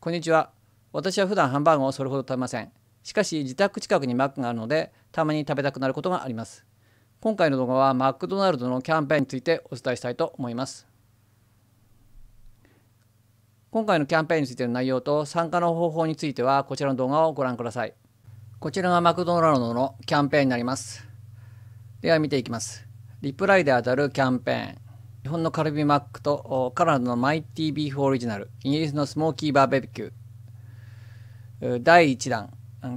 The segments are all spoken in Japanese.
こんにちは。私は普段ハンバーグをそれほど食べません。しかし自宅近くにマックがあるので、たまに食べたくなることがあります。今回の動画はマクドナルドのキャンペーンについてお伝えしたいと思います。今回のキャンペーンについての内容と参加の方法についてはこちらの動画をご覧ください。こちらがマクドナルドのキャンペーンになります。では見ていきます。リプライで当たるキャンペーン。日本のカルビマックとカナダのマイティービーフオリジナル、イギリスのスモーキーバーベキュー、第1弾、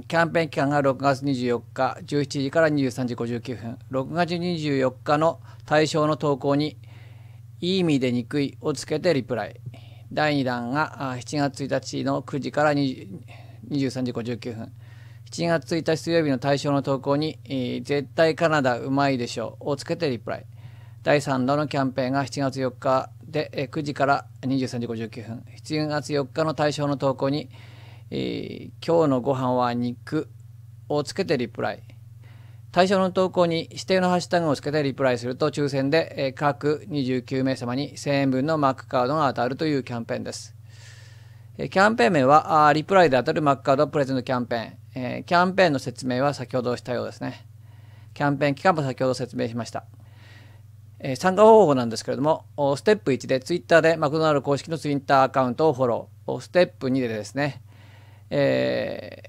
キャンペーン期間が6月24日17時から23時59分、6月24日の対象の投稿に、いい意味で憎いをつけてリプライ。第2弾が7月1日の9時から23時59分。7月1日水曜日の対象の投稿に、絶対カナダうまいでしょうをつけてリプライ。第3度のキャンペーンが7月4日で9時から23時59分7月4日の対象の投稿に、えー、今日のご飯は肉」をつけてリプライ対象の投稿に指定のハッシュタグをつけてリプライすると抽選で、えー、各29名様に1000円分のマークカードが当たるというキャンペーンです、キャンペーン名はリプライで当たるマークカードプレゼントキャンペーン、キャンペーンの説明は先ほどしたようですねキャンペーン期間も先ほど説明しましたえー、参加方法なんですけれども、ステップ1で Twitter でマクドナルド公式の Twitter アカウントをフォロー、ステップ2でですね、え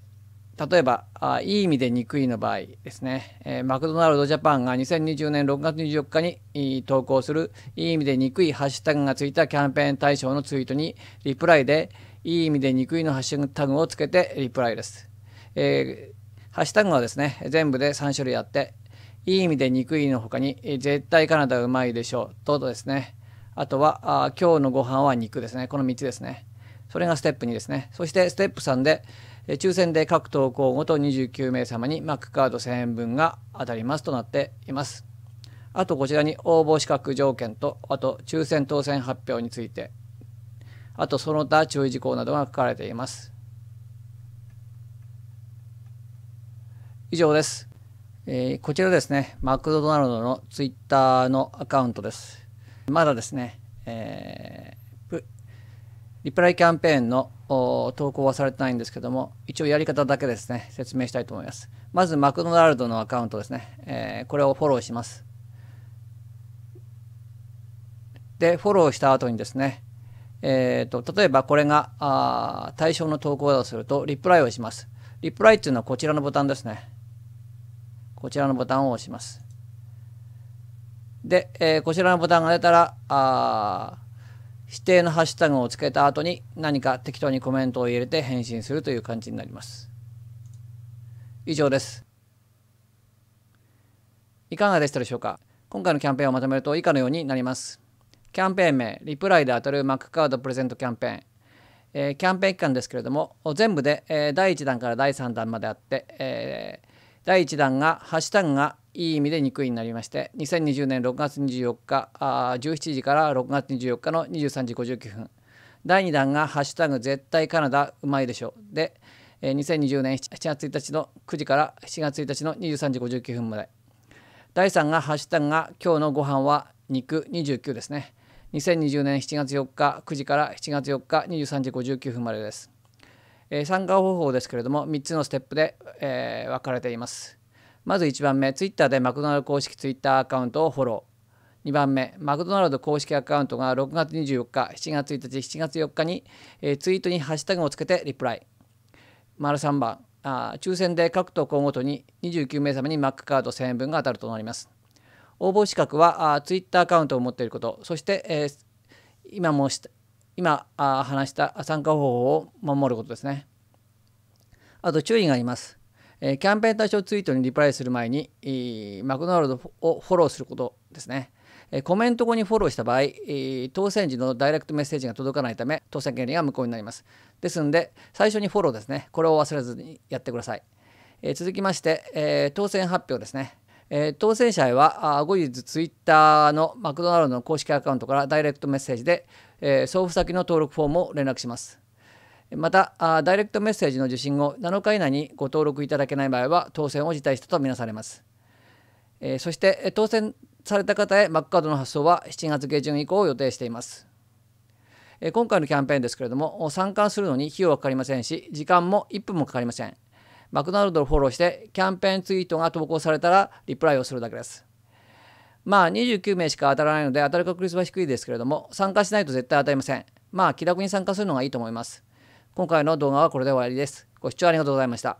ー、例えばあ、いい意味で憎いの場合ですね、えー、マクドナルドジャパンが2020年6月24日に投稿する、いい意味で憎いハッシュタグがついたキャンペーン対象のツイートに、リプライで、いい意味で憎いのハッシュタグをつけてリプライです。えー、ハッシュタグはですね、全部で3種類あって、いい意味で憎いの他に、絶対カナダうまいでしょう。とですね。あとは、あ今日のご飯は肉ですね。この3つですね。それがステップ2ですね。そしてステップ3で、抽選で各投稿ごと29名様にマックカード1000円分が当たりますとなっています。あとこちらに応募資格条件と、あと抽選当選発表について、あとその他注意事項などが書かれています。以上です。えー、こちらですね、マクドナルドのツイッターのアカウントです。まだですね、えー、リプライキャンペーンの投稿はされてないんですけども、一応やり方だけですね、説明したいと思います。まず、マクドナルドのアカウントですね、えー、これをフォローします。で、フォローした後にですね、えーと、と例えばこれがあ対象の投稿だとすると、リプライをします。リプライっていうのはこちらのボタンですね。こちらのボタンを押します。で、えー、こちらのボタンが出たら、あ指定のハッシュタグをつけた後に何か適当にコメントを入れて返信するという感じになります。以上です。いかがでしたでしょうか今回のキャンペーンをまとめると以下のようになります。キャンペーン名、リプライで当たるマックカードプレゼントキャンペーン。えー、キャンペーン期間ですけれども、全部で、えー、第1弾から第3弾まであって、えー第1弾が「ハッシュタグがいい意味で憎い」になりまして2020年6月24日あ17時から6月24日の23時59分第2弾が「ハッシュタグ絶対カナダうまいでしょ」で2020年7月1日の9時から7月1日の23時59分まで第3が「ハッシュタグが今日のご飯は肉29」ですね2020年7月4日9時から7月4日23時59分までですえ参加方法ですけれども3つのステップで、え分かれていますまず1番目 Twitter でマクドナルド公式 Twitter アカウントをフォロー2番目、マクドナルド公式アカウントが6月24日、7月1日、7月4日に、えツイートにハッシュタグをつけてリプライ。丸3番あ、抽選で各投稿ごとに29名様にマックカード1000円分が当たるとなります。応募資格はあツイッターアカウントを持っていること、そして、えー、今も今あ話した参加方法を守ることですね。あと注意があります。えキャンペーン対象ツイートにリプライする前に、マクドナルドをフォローすることですね。えコメント後にフォローした場合、当選時のダイレクトメッセージが届かないため、当選権利が無効になります。ですので、最初にフォローですね。これを忘れずにやってください。え続きまして、え当選発表ですね。え当選者へは後日 Twitter のマクドナルドの公式アカウントからダイレクトメッセージでえ送付先の登録フォームを連絡します。また、ダイレクトメッセージの受信後、7日以内にご登録いただけない場合は、当選を辞退したとみなされます。えそして、当選された方へマックカードの発送は7月下旬以降を予定しています。え今回のキャンペーンですけれども、参加するのに費用はかかりませんし、時間も1分もかかりません。マクドナルドをフォローして、キャンペーンツイートが投稿されたら、リプライをするだけです。まあ29名しか当たらないので当たる確率は低いですけれども参加しないと絶対当たりません。まあ気楽に参加するのがいいと思います。今回の動画はこれで終わりです。ご視聴ありがとうございました。